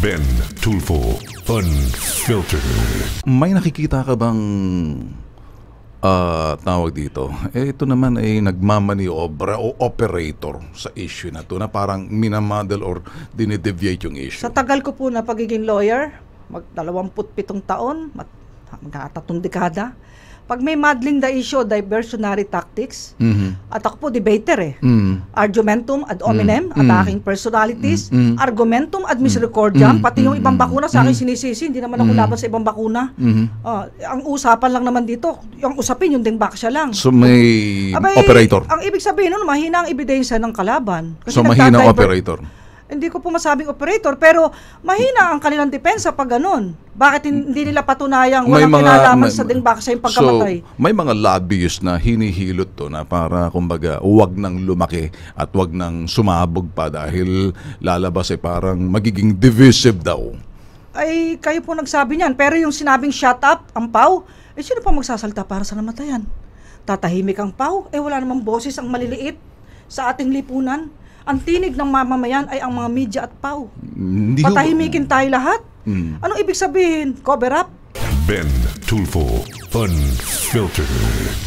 Ben Tulfo Unfiltered. May nakikita ka bang uh, tawag dito? Eh, ito naman ay nagmamaniobra o operator sa issue na to na parang minamodel or dinideviate yung issue. Sa tagal ko po na pagiging lawyer, mag 27 taon, mag, magkatatlong dekada, pag may muddling the issue, diversionary tactics, mm-hmm. at ako po debater eh. Mm-hmm. Argumentum ad hominem, mm-hmm. attacking mm. personalities, mm-hmm. argumentum ad misericordiam, mm-hmm. pati yung mm. ibang bakuna sa akin sinisisi, hindi naman ako laban sa ibang bakuna. Mm-hmm. Uh, ang usapan lang naman dito, yung usapin, yung dingbak siya lang. So may Abay, operator. Ang ibig sabihin nun, mahina ang ebidensya ng kalaban. Kasi so mahina ang operator. Hindi ko po masabing operator, pero mahina ang kanilang depensa pag ganun. Bakit hindi nila patunayang walang may mga, kinalaman may, sa ding baksa yung pagkamatay? So, may mga lobbyist na hinihilot to na para kumbaga huwag nang lumaki at huwag nang sumabog pa dahil lalabas ay eh, parang magiging divisive daw. Ay, kayo po nagsabi niyan. Pero yung sinabing shut up, ang paw, eh sino pa magsasalta para sa namatayan? Tatahimik ang paw, eh wala namang boses ang maliliit sa ating lipunan. Ang tinig ng mamamayan ay ang mga media at PAW. Hindi Patahimikin tayo lahat. Mm. Anong ibig sabihin? Cover up? Ben Tulfo, Unfiltered.